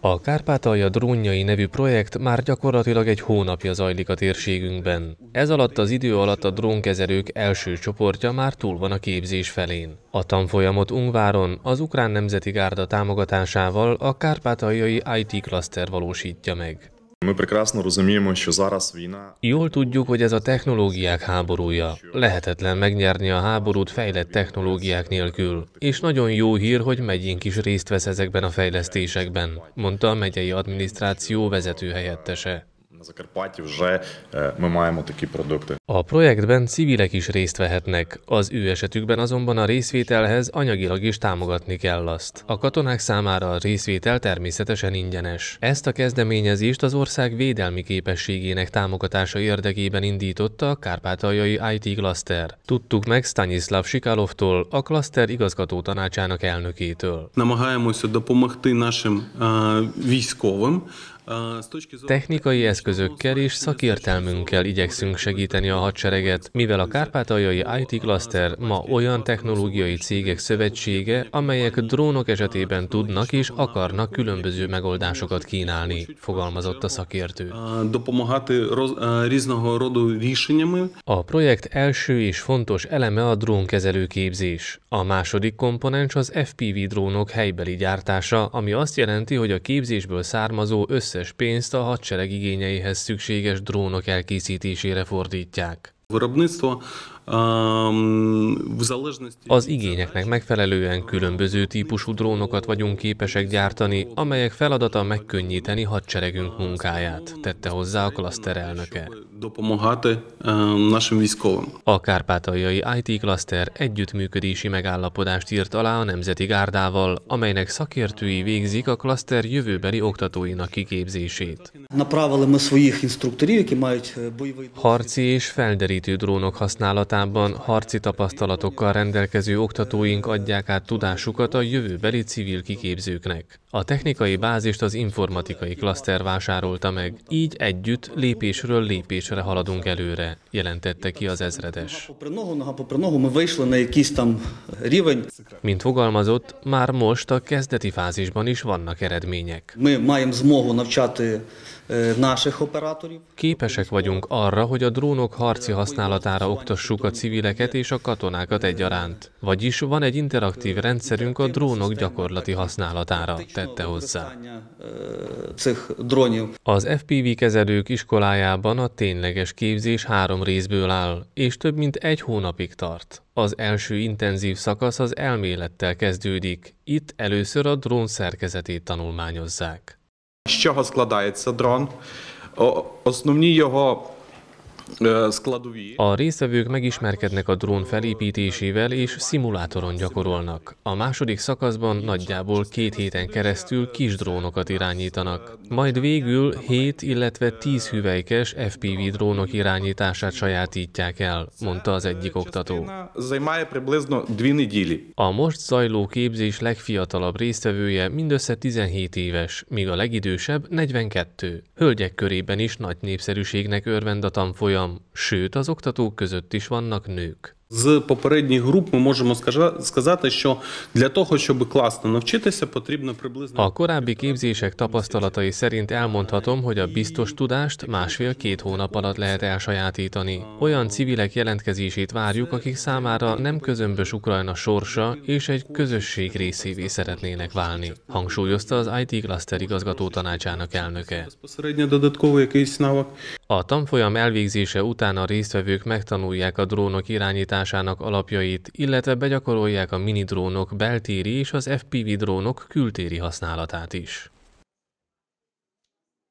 A Kárpátalja drónjai nevű projekt már gyakorlatilag egy hónapja zajlik a térségünkben. Ez alatt az idő alatt a drónkezelők első csoportja már túl van a képzés felén. A tanfolyamot Ungváron az Ukrán Nemzeti Gárda támogatásával a Kárpátaljai IT Cluster valósítja meg. Jól tudjuk, hogy ez a technológiák háborúja. Lehetetlen megnyerni a háborút fejlett technológiák nélkül. És nagyon jó hír, hogy megyénk is részt vesz ezekben a fejlesztésekben, mondta a megyei adminisztráció vezetőhelyettese. На Закарpatті вже ми маємо такі продукти. A projektben civilek is részt vehetnek, az ő esetükben azonban a részvételhez anyagilag is támogatni kell azt. A katonák számára a részvétel természetesen ingyenes. Ezt a kezdeményezést az ország védelmi képességének támogatása érdekében indította a kárpátaljai IT Cluster. Tudtuk meg Stanislav Sikalovtól, a Cluster igazgató tanácsának elnökétől. Намагаємося допомогти нашим військовим Technikai eszközökkel és szakértelmünkkel igyekszünk segíteni a hadsereget, mivel a kárpátaljai IT Cluster ma olyan technológiai cégek szövetsége, amelyek drónok esetében tudnak és akarnak különböző megoldásokat kínálni, fogalmazott a szakértő. A projekt első és fontos eleme a drónkezelő képzés. A második komponens az FPV drónok helybeli gyártása, ami azt jelenti, hogy a képzésből származó össze összes pénzt a hadsereg igényeihez szükséges drónok elkészítésére fordítják. Az igényeknek megfelelően különböző típusú drónokat vagyunk képesek gyártani, amelyek feladata megkönnyíteni hadseregünk munkáját, tette hozzá a klaszter elnöke. A kárpátaljai IT klaszter együttműködési megállapodást írt alá a Nemzeti Gárdával, amelynek szakértői végzik a klaszter jövőbeli oktatóinak kiképzését. Harci és felderítő drónok használatát tisztában harci tapasztalatokkal rendelkező oktatóink adják át tudásukat a jövőbeli civil kiképzőknek. A technikai bázist az informatikai klaszter vásárolta meg, így együtt lépésről lépésre haladunk előre, jelentette ki az ezredes. Mint fogalmazott, már most a kezdeti fázisban is vannak eredmények. E, Képesek vagyunk arra, hogy a drónok harci használatára oktassuk a civileket és a katonákat egyaránt. Vagyis van egy interaktív rendszerünk a drónok gyakorlati használatára, tette hozzá. E, Az FPV kezelők iskolájában a tényleges képzés három részből áll, és több mint egy hónapig tart. Az első intenzív szakasz az elmélettel kezdődik, itt először a drón szerkezetét tanulmányozzák. З чого складається дрон? Основні його a résztvevők megismerkednek a drón felépítésével és szimulátoron gyakorolnak. A második szakaszban nagyjából két héten keresztül kis drónokat irányítanak. Majd végül 7, illetve 10 hüvelykes FPV drónok irányítását sajátítják el, mondta az egyik oktató. A most zajló képzés legfiatalabb résztvevője mindössze 17 éves, míg a legidősebb 42. Hölgyek körében is nagy népszerűségnek örvend a tanfolyam, folyam, sőt az oktatók között is vannak nők. З попередніх груп ми можемо сказати, що для того, щоб класно навчитися, потрібно приблизно a korábbi képzések tapasztalatai szerint elmondhatom, hogy a biztos tudást másfél-két hónap alatt lehet elsajátítani. Olyan civilek jelentkezését várjuk, akik számára nem közömbös Ukrajna sorsa és egy közösség részévé szeretnének válni. Hangsúlyozta az IT Cluster igazgató tanácsának elnöke. A tanfolyam elvégzése után a résztvevők megtanulják a drónok irányítását gyártásának alapjait, illetve begyakorolják a minidrónok beltéri és az FPV drónok kültéri használatát is.